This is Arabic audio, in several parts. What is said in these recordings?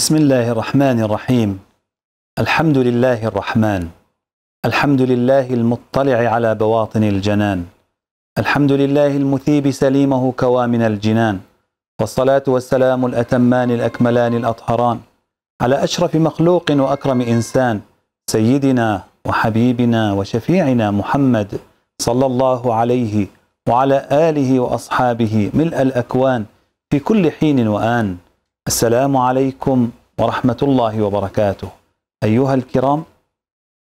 بسم الله الرحمن الرحيم الحمد لله الرحمن الحمد لله المطلع على بواطن الجنان الحمد لله المثيب سليمه كوامن الجنان والصلاة والسلام الأتمان الأكملان الأطهران على أشرف مخلوق وأكرم إنسان سيدنا وحبيبنا وشفيعنا محمد صلى الله عليه وعلى آله وأصحابه ملء الأكوان في كل حين وآن السلام عليكم ورحمة الله وبركاته. أيها الكرام،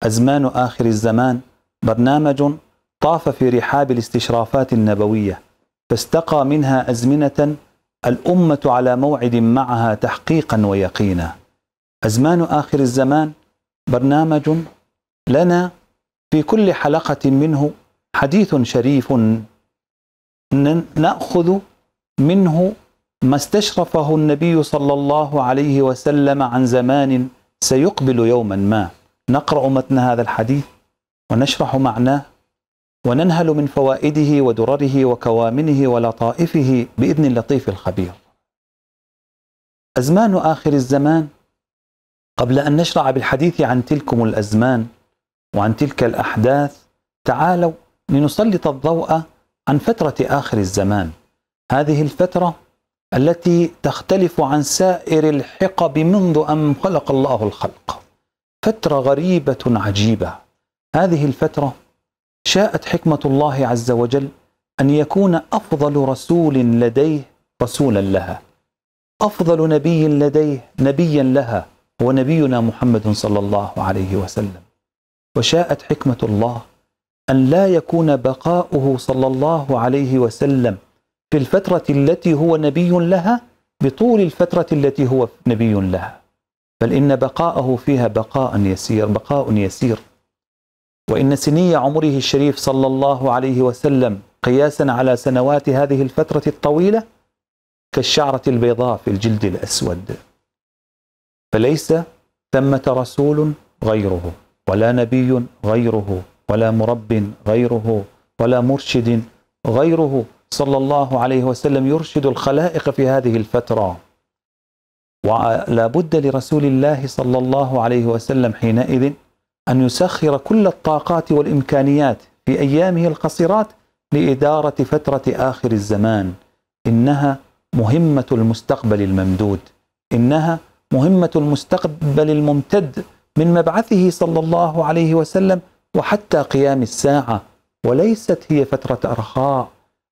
أزمان آخر الزمان برنامج طاف في رحاب الاستشرافات النبوية، فاستقى منها أزمنة الأمة على موعد معها تحقيقا ويقينا. أزمان آخر الزمان برنامج لنا في كل حلقة منه حديث شريف ناخذ منه ما استشرفه النبي صلى الله عليه وسلم عن زمان سيقبل يوما ما نقرأ متن هذا الحديث ونشرح معناه وننهل من فوائده ودرره وكوامنه ولطائفه بإذن اللطيف الخبير أزمان آخر الزمان قبل أن نشرع بالحديث عن تلكم الأزمان وعن تلك الأحداث تعالوا لنسلط الضوء عن فترة آخر الزمان هذه الفترة التي تختلف عن سائر الحقب منذ أن خلق الله الخلق فترة غريبة عجيبة هذه الفترة شاءت حكمة الله عز وجل أن يكون أفضل رسول لديه رسولا لها أفضل نبي لديه نبيا لها هو نبينا محمد صلى الله عليه وسلم وشاءت حكمة الله أن لا يكون بقاؤه صلى الله عليه وسلم في الفترة التي هو نبي لها بطول الفترة التي هو نبي لها بل إن بقاءه فيها بقاء يسير بقاء يسير وإن سني عمره الشريف صلى الله عليه وسلم قياسا على سنوات هذه الفترة الطويلة كالشعرة البيضاء في الجلد الأسود فليس ثمة رسول غيره ولا نبي غيره ولا مرب غيره ولا مرشد غيره صلى الله عليه وسلم يرشد الخلائق في هذه الفترة ولا بد لرسول الله صلى الله عليه وسلم حينئذ أن يسخر كل الطاقات والإمكانيات في أيامه القصيرات لإدارة فترة آخر الزمان إنها مهمة المستقبل الممدود إنها مهمة المستقبل الممتد من مبعثه صلى الله عليه وسلم وحتى قيام الساعة وليست هي فترة أرخاء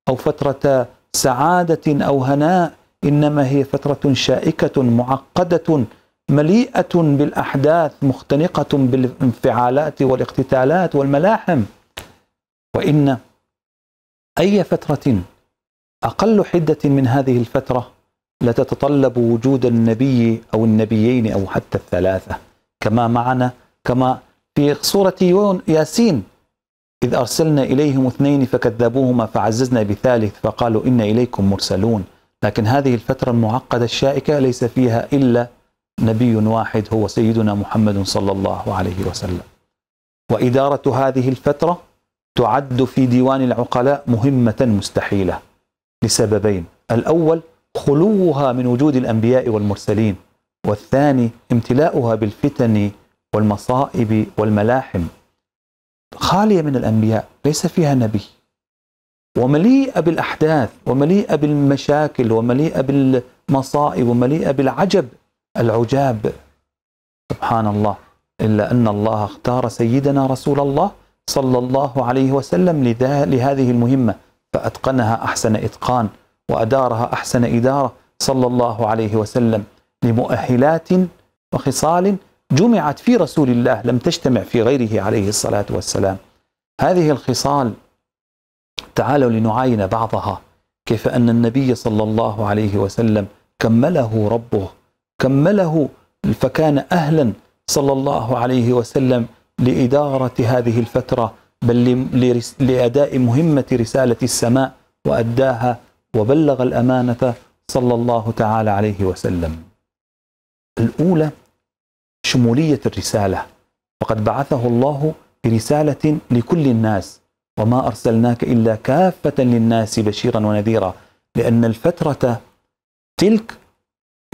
او فتره سعاده او هناء انما هي فتره شائكه معقده مليئه بالاحداث مختنقه بالانفعالات والاقتتالات والملاحم وان اي فتره اقل حده من هذه الفتره لتتطلب وجود النبي او النبيين او حتى الثلاثه كما معنا كما في سوره ياسين إذ أرسلنا إليهم اثنين فكذبوهما فعززنا بثالث فقالوا إن إليكم مرسلون لكن هذه الفترة المعقدة الشائكة ليس فيها إلا نبي واحد هو سيدنا محمد صلى الله عليه وسلم وإدارة هذه الفترة تعد في ديوان العقلاء مهمة مستحيلة لسببين الأول خلوها من وجود الأنبياء والمرسلين والثاني امتلاؤها بالفتن والمصائب والملاحم خالية من الأنبياء ليس فيها نبي ومليئة بالأحداث ومليئة بالمشاكل ومليئة بالمصائب ومليئة بالعجب العجاب سبحان الله إلا أن الله اختار سيدنا رسول الله صلى الله عليه وسلم لهذه المهمة فأتقنها أحسن إتقان وأدارها أحسن إدارة صلى الله عليه وسلم لمؤهلات وخصال جمعت في رسول الله لم تجتمع في غيره عليه الصلاة والسلام هذه الخصال تعالوا لنعاين بعضها كيف أن النبي صلى الله عليه وسلم كمله ربه كمله فكان أهلا صلى الله عليه وسلم لإدارة هذه الفترة بل لأداء مهمة رسالة السماء وأداها وبلغ الأمانة صلى الله تعالى عليه وسلم الأولى شمولية الرسالة وقد بعثه الله برسالة لكل الناس وما أرسلناك إلا كافة للناس بشيرا ونذيرا لأن الفترة تلك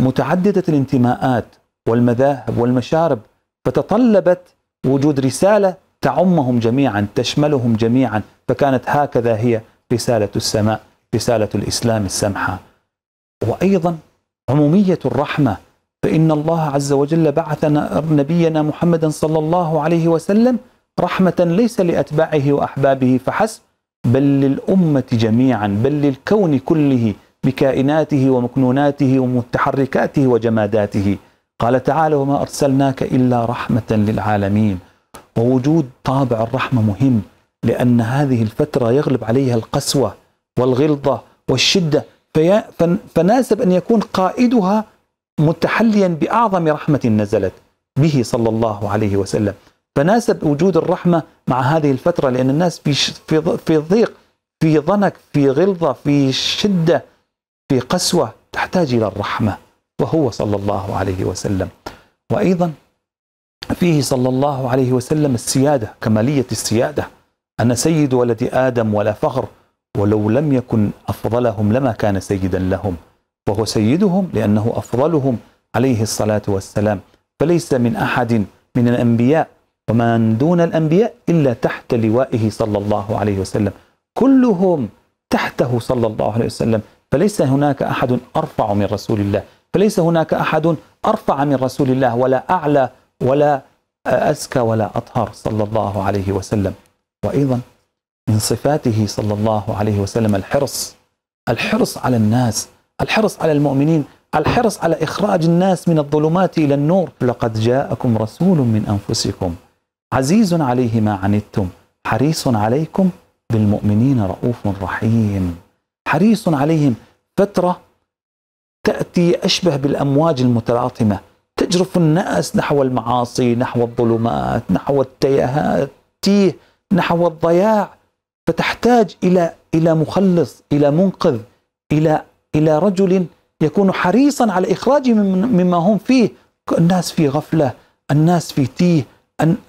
متعددة الانتماءات والمذاهب والمشارب فتطلبت وجود رسالة تعمهم جميعا تشملهم جميعا فكانت هكذا هي رسالة السماء رسالة الإسلام السمحة وأيضا عمومية الرحمة فإن الله عز وجل بعث نبينا محمدا صلى الله عليه وسلم رحمة ليس لأتباعه وأحبابه فحسب بل للأمة جميعا بل للكون كله بكائناته ومكنوناته ومتحركاته وجماداته قال تعالى وما أرسلناك إلا رحمة للعالمين ووجود طابع الرحمة مهم لأن هذه الفترة يغلب عليها القسوة والغلظة والشدة فناسب أن يكون قائدها متحليا باعظم رحمه نزلت به صلى الله عليه وسلم فناسب وجود الرحمه مع هذه الفتره لان الناس في في في ضيق في ضنك في غلظه في شده في قسوه تحتاج الى الرحمه وهو صلى الله عليه وسلم وايضا فيه صلى الله عليه وسلم السياده كماليه السياده انا سيد ولد ادم ولا فخر ولو لم يكن افضلهم لما كان سيدا لهم وهو سيدهم لأنه أفضلهم عليه الصلاة والسلام فليس من أحد من الأنبياء ومن دون الأنبياء إلا تحت لوائه صلى الله عليه وسلم كلهم تحته صلى الله عليه وسلم فليس هناك أحد أرفع من رسول الله فليس هناك أحد أرفع من رسول الله ولا أعلى ولا أزكى ولا أطهر صلى الله عليه وسلم وأيضا من صفاته صلى الله عليه وسلم الحرص الحرص على الناس الحرص على المؤمنين الحرص على إخراج الناس من الظلمات إلى النور لقد جاءكم رسول من أنفسكم عزيز عليه ما عنتم حريص عليكم بالمؤمنين رؤوف رحيم حريص عليهم فترة تأتي أشبه بالأمواج المتلاطمة تجرف الناس نحو المعاصي نحو الظلمات نحو التيهات تيه نحو الضياع فتحتاج إلى إلى مخلص إلى منقذ إلى إلى رجل يكون حريصا على إخراجه مما هم فيه الناس في غفلة الناس في تيه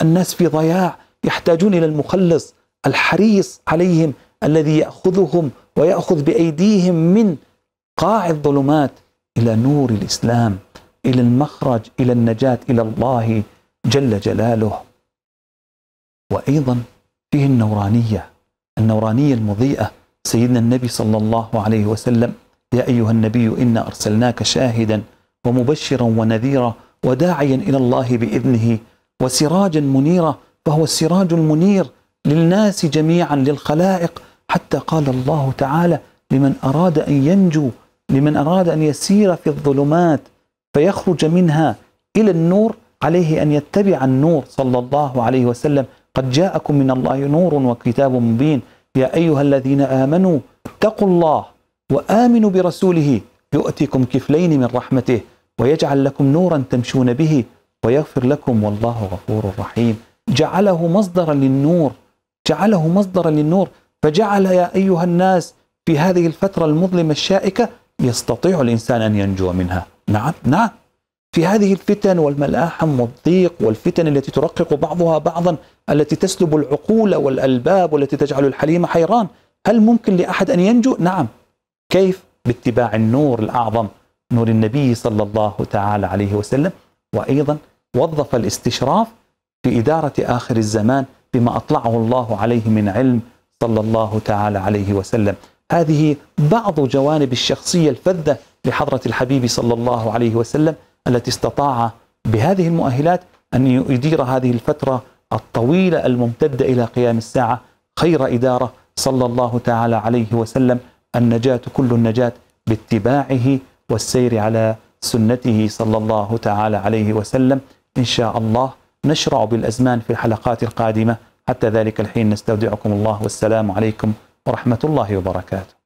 الناس في ضياع يحتاجون إلى المخلص الحريص عليهم الذي يأخذهم ويأخذ بأيديهم من قاع الظلمات إلى نور الإسلام إلى المخرج إلى النجاة إلى الله جل جلاله وأيضا فيه النورانية النورانية المضيئة سيدنا النبي صلى الله عليه وسلم يا أيها النبي إنا أرسلناك شاهدا ومبشرا ونذيرا وداعيا إلى الله بإذنه وسراجا منيرا فهو السراج المنير للناس جميعا للخلائق حتى قال الله تعالى لمن أراد أن ينجو لمن أراد أن يسير في الظلمات فيخرج منها إلى النور عليه أن يتبع النور صلى الله عليه وسلم قد جاءكم من الله نور وكتاب مبين يا أيها الذين آمنوا اتقوا الله وآمنوا برسوله يؤتكم كفلين من رحمته ويجعل لكم نورا تمشون به ويغفر لكم والله غفور رحيم جعله مصدرا للنور جعله مصدرا للنور فجعل يا أيها الناس في هذه الفترة المظلمة الشائكة يستطيع الإنسان أن ينجو منها نعم نعم في هذه الفتن والملاحم والضيق والفتن التي ترقق بعضها بعضا التي تسلب العقول والألباب والتي تجعل الحليم حيران هل ممكن لأحد أن ينجو؟ نعم كيف؟ باتباع النور الأعظم نور النبي صلى الله تعالى عليه وسلم وأيضا وظف الاستشراف في إدارة آخر الزمان بما أطلعه الله عليه من علم صلى الله تعالى عليه وسلم هذه بعض جوانب الشخصية الفذة لحضرة الحبيب صلى الله عليه وسلم التي استطاع بهذه المؤهلات أن يدير هذه الفترة الطويلة الممتدة إلى قيام الساعة خير إدارة صلى الله تعالى عليه وسلم النجاة كل النجاة باتباعه والسير على سنته صلى الله تعالى عليه وسلم إن شاء الله نشرع بالأزمان في الحلقات القادمة حتى ذلك الحين نستودعكم الله والسلام عليكم ورحمة الله وبركاته